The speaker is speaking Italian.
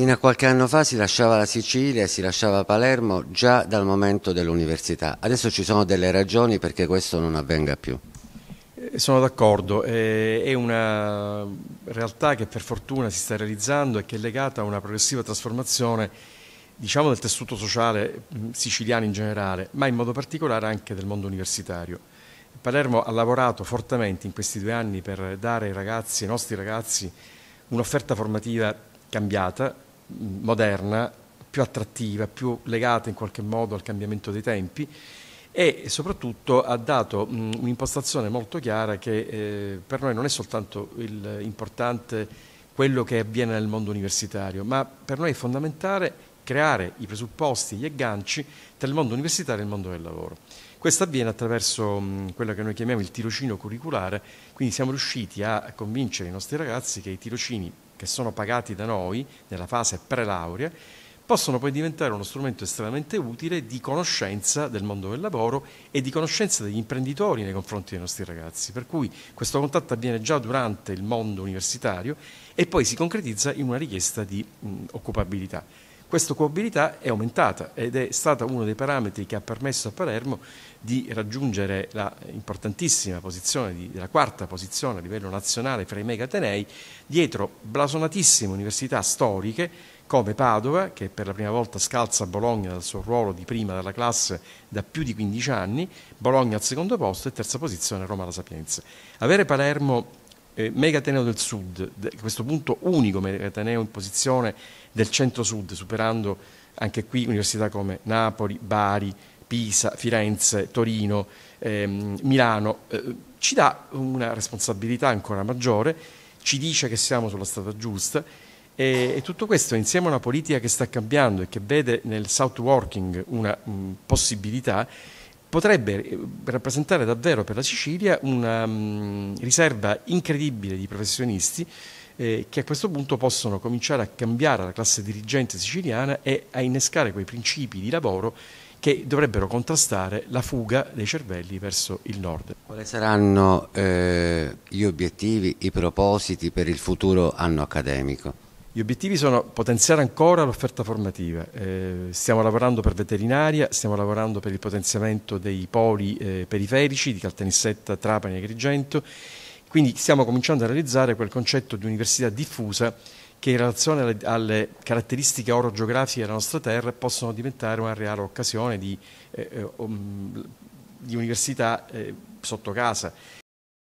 Fino a qualche anno fa si lasciava la Sicilia e si lasciava Palermo già dal momento dell'università. Adesso ci sono delle ragioni perché questo non avvenga più. Eh, sono d'accordo, eh, è una realtà che per fortuna si sta realizzando e che è legata a una progressiva trasformazione diciamo, del tessuto sociale mm, siciliano in generale, ma in modo particolare anche del mondo universitario. Palermo ha lavorato fortemente in questi due anni per dare ai, ragazzi, ai nostri ragazzi un'offerta formativa cambiata, moderna, più attrattiva, più legata in qualche modo al cambiamento dei tempi e soprattutto ha dato un'impostazione molto chiara che eh, per noi non è soltanto importante quello che avviene nel mondo universitario, ma per noi è fondamentale creare i presupposti, gli agganci tra il mondo universitario e il mondo del lavoro. Questo avviene attraverso quello che noi chiamiamo il tirocino curriculare, quindi siamo riusciti a convincere i nostri ragazzi che i tirocini che sono pagati da noi nella fase prelaurea, possono poi diventare uno strumento estremamente utile di conoscenza del mondo del lavoro e di conoscenza degli imprenditori nei confronti dei nostri ragazzi. Per cui questo contatto avviene già durante il mondo universitario e poi si concretizza in una richiesta di mh, occupabilità. Questa coabilità è aumentata ed è stata uno dei parametri che ha permesso a Palermo di raggiungere la importantissima posizione, di, la quarta posizione a livello nazionale fra i mega Atenei, dietro blasonatissime università storiche come Padova, che per la prima volta scalza Bologna dal suo ruolo di prima della classe da più di 15 anni, Bologna al secondo posto e terza posizione Roma la Sapienza. Avere Palermo eh, megateneo del sud, a questo punto unico megateneo in posizione del centro-sud, superando anche qui università come Napoli, Bari, Pisa, Firenze, Torino, ehm, Milano, eh, ci dà una responsabilità ancora maggiore, ci dice che siamo sulla strada giusta e, e, tutto questo insieme a una politica che sta cambiando e che vede nel south working una mh, possibilità potrebbe eh, rappresentare davvero per la Sicilia una um, riserva incredibile di professionisti eh, che a questo punto possono cominciare a cambiare la classe dirigente siciliana e a innescare quei principi di lavoro che dovrebbero contrastare la fuga dei cervelli verso il nord. Quali saranno eh, gli obiettivi, i propositi per il futuro anno accademico? Gli obiettivi sono potenziare ancora l'offerta formativa, eh, stiamo lavorando per veterinaria, stiamo lavorando per il potenziamento dei poli eh, periferici di Caltanissetta, Trapani e Agrigento, quindi stiamo cominciando a realizzare quel concetto di università diffusa che in relazione alle, alle caratteristiche orogeografiche della nostra terra possono diventare una reale occasione di, eh, eh um, di università eh, sotto casa